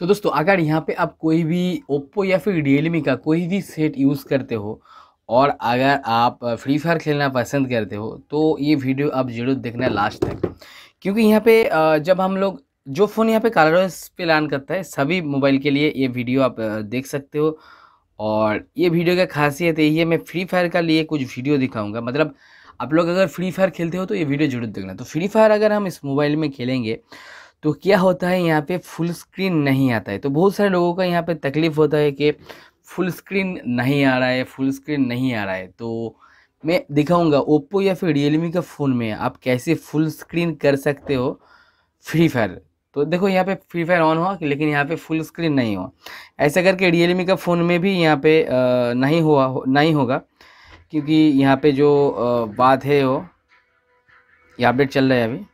तो दोस्तों अगर यहाँ पे आप कोई भी ओप्पो या फिर रियलमी का कोई भी सेट यूज़ करते हो और अगर आप फ्री फायर खेलना पसंद करते हो तो ये वीडियो आप ज़रूर देखना लास्ट तक क्योंकि यहाँ पे जब हम लोग जो फ़ोन यहाँ पे कलर पे लान करता है सभी मोबाइल के लिए ये वीडियो आप देख सकते हो और ये वीडियो का खासियत यही है मैं फ्री फायर का लिए कुछ वीडियो दिखाऊँगा मतलब आप लोग अगर फ्री फायर खेलते हो तो ये वीडियो जरूर देखना तो फ्री फायर अगर हम इस मोबाइल में खेलेंगे तो क्या होता है यहाँ पे फुल स्क्रीन नहीं आता है तो बहुत सारे लोगों का यहाँ पे तकलीफ़ होता है कि फुल स्क्रीन नहीं आ रहा है फुल स्क्रीन नहीं आ रहा है तो मैं दिखाऊंगा ओप्पो या फिर रियलमी का फ़ोन में आप कैसे फुल स्क्रीन कर सकते हो फ्री फायर तो देखो यहाँ पे फ्री फायर ऑन हुआ लेकिन यहाँ पे फुल स्क्रीन नहीं हुआ ऐसा करके रियलमी का फ़ोन में भी यहाँ पे नहीं हुआ नहीं होगा क्योंकि यहाँ पे जो बात है वो ये अपडेट चल रहा है अभी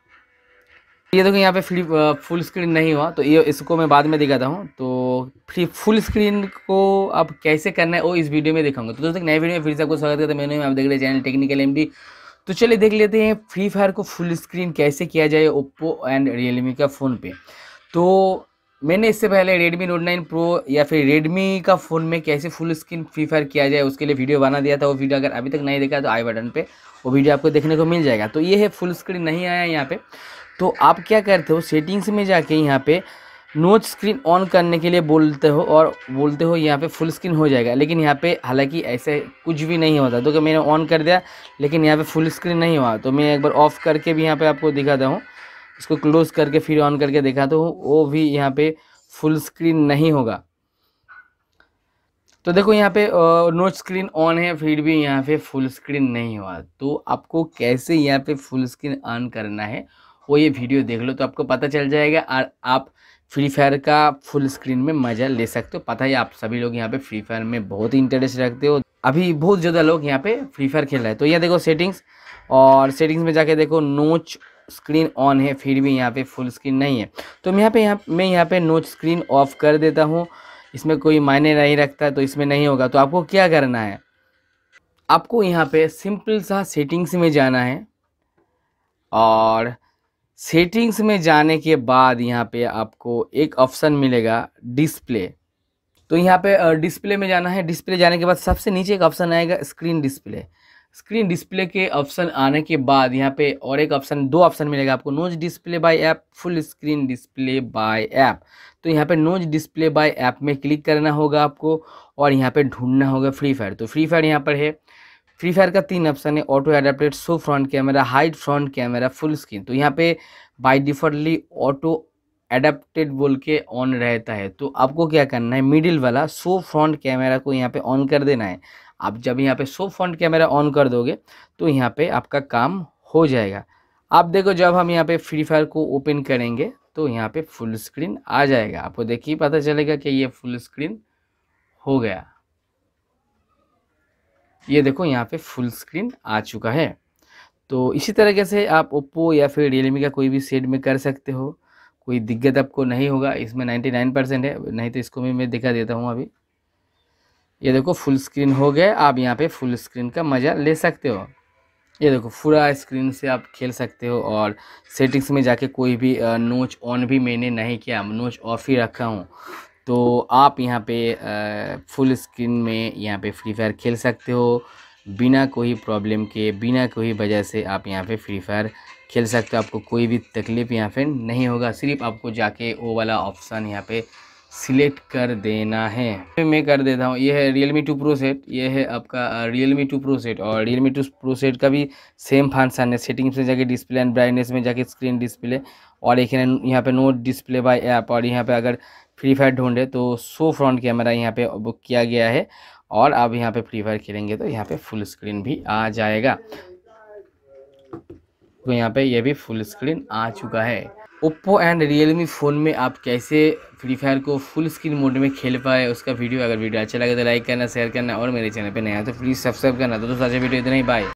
ये देखो यहाँ पे फ्लिप फुल स्क्रीन नहीं हुआ तो ये इसको मैं बाद में दिखाता हूँ तो फ्री फुल स्क्रीन को आप कैसे करना है वो इस वीडियो में दिखाऊंगा तो दोस्तों तो नए वीडियो में फिर से आपको स्वागत करते हैं मैंने आप देख रहे चैनल टेक्निकल एम तो चलिए देख लेते हैं फ्री फायर को फुल स्क्रीन कैसे किया जाए ओप्पो एंड रियलमी का फ़ोन पे तो मैंने इससे पहले रेडमी नोट नाइन प्रो या फिर रेडमी का फ़ोन में कैसे फुल स्क्रीन फ्री फायर किया जाए उसके लिए वीडियो बना दिया था वो वीडियो अगर अभी तक नहीं देखा तो आई बटन पे वो वीडियो आपको देखने को मिल जाएगा तो ये है फुल स्क्रीन नहीं आया यहाँ पे तो आप क्या करते हो सेटिंग्स में जाके यहाँ पे नोच स्क्रीन ऑन करने के लिए बोलते हो और बोलते हो यहाँ पे फुल स्क्रीन हो जाएगा लेकिन यहाँ पे हालांकि ऐसे कुछ भी नहीं होता तो कि मैंने ऑन कर दिया लेकिन यहाँ पे फुल स्क्रीन नहीं हुआ तो मैं एक बार ऑफ़ करके भी यहाँ पे आपको दिखाता हूँ इसको क्लोज़ करके फिर ऑन करके दिखाता हूँ वो भी यहाँ पे फुल स्क्रीन नहीं होगा तो देखो यहाँ पे नोट स्क्रीन ऑन है फिर भी यहाँ पे फुल स्क्रीन नहीं हुआ तो आपको कैसे यहाँ पे फुल स्क्रीन ऑन करना है वो ये वीडियो देख लो तो आपको पता चल जाएगा और आप फ्री फायर का फुल स्क्रीन में मज़ा ले सकते हो पता ही आप सभी लोग यहाँ पे फ्री फायर में बहुत ही इंटरेस्ट रखते हो अभी बहुत ज़्यादा लोग यहाँ पे फ्री फायर खेल रहे हैं तो यहाँ देखो सेटिंग्स और सेटिंग्स में जाके देखो नोच स्क्रीन ऑन है फिर भी यहाँ पे फुल स्क्रीन नहीं है तो मैं यहाँ पे यहाँ मैं यहाँ पे नोच स्क्रीन ऑफ कर देता हूँ इसमें कोई मायने नहीं रखता तो इसमें नहीं होगा तो आपको क्या करना है आपको यहाँ पर सिंपल सा सेटिंग्स में जाना है और सेटिंग्स में जाने के बाद यहाँ पे आपको एक ऑप्शन मिलेगा डिस्प्ले तो यहाँ पे डिस्प्ले में जाना है डिस्प्ले जाने के बाद सबसे नीचे एक ऑप्शन आएगा स्क्रीन डिस्प्ले स्क्रीन डिस्प्ले के ऑप्शन आने के बाद यहाँ पे और एक ऑप्शन दो ऑप्शन मिलेगा आपको notch display by app full screen display by app तो यहाँ पे नोज डिस्प्ले बाय ऐप में क्लिक करना होगा आपको और यहाँ पे ढूंढना होगा फ्री फायर तो फ्री फायर यहाँ पर है फ्री फायर का तीन ऑप्शन है auto adapted so front camera hide front camera full screen तो यहाँ पे बाई डिफॉल्टली ऑटो एडाप्टेड बोल के ऑन रहता है तो आपको क्या करना है मिडिल वाला सो फ्रंट कैमरा को यहाँ पे ऑन कर देना है आप जब यहाँ पे सो फ्रंट कैमरा ऑन कर दोगे तो यहाँ पे आपका काम हो जाएगा आप देखो जब हम यहाँ पे फ्री फायर को ओपन करेंगे तो यहाँ पे फुल स्क्रीन आ जाएगा आपको देखिए पता चलेगा कि ये फुल स्क्रीन हो गया ये देखो यहाँ पे फुल स्क्रीन आ चुका है तो इसी तरीके से आप ओप्पो या फिर रियलमी का कोई भी सेट में कर सकते हो कोई दिक्कत आपको नहीं होगा इसमें 99 परसेंट है नहीं तो इसको भी मैं दिखा देता हूँ अभी ये देखो फुल स्क्रीन हो गया आप यहाँ पे फुल स्क्रीन का मज़ा ले सकते हो ये देखो पूरा स्क्रीन से आप खेल सकते हो और सेटिंग्स में जाके कोई भी नोच ऑन भी मैंने नहीं किया नोच ऑफ ही रखा हूँ तो आप यहाँ पे फुल स्क्रीन में यहाँ पे फ्री फायर खेल सकते हो बिना कोई प्रॉब्लम के बिना कोई वजह से आप यहाँ पे फ्री फायर खेल सकते हो आपको कोई भी तकलीफ़ यहाँ पे नहीं होगा सिर्फ आपको जाके वो वाला ऑप्शन यहाँ पे सिलेक्ट कर देना है मैं कर देता हूँ ये है Realme two pro set ये है आपका Realme two pro set और Realme two pro set का भी सेम फंक्शन है सेटिंग्स में जाके डिस्प्ले एंड ब्राइटनेस में जाके स्क्रीन डिस्प्ले और एक यहाँ पे नो डिस्प्ले बाय ऐप और यहाँ पे अगर फ्री फायर ढूंढे तो सो फ्रंट कैमरा यहाँ पे बुक किया गया है और आप यहाँ पे फ्री फायर खेलेंगे तो यहाँ पे फुल स्क्रीन भी आ जाएगा तो यहाँ पे ये भी फुल स्क्रीन आ चुका है ओप्पो एंड रियलमी फ़ोन में आप कैसे फ्री फायर को फुल स्क्रीन मोड में खेल पाए उसका वीडियो अगर वीडियो अच्छा लगे तो लाइक करना शेयर करना और मेरे चैनल पर नया तो प्लीज़ सब्सक्राइब करना तो दोस्तों आज वीडियो इतना ही बाय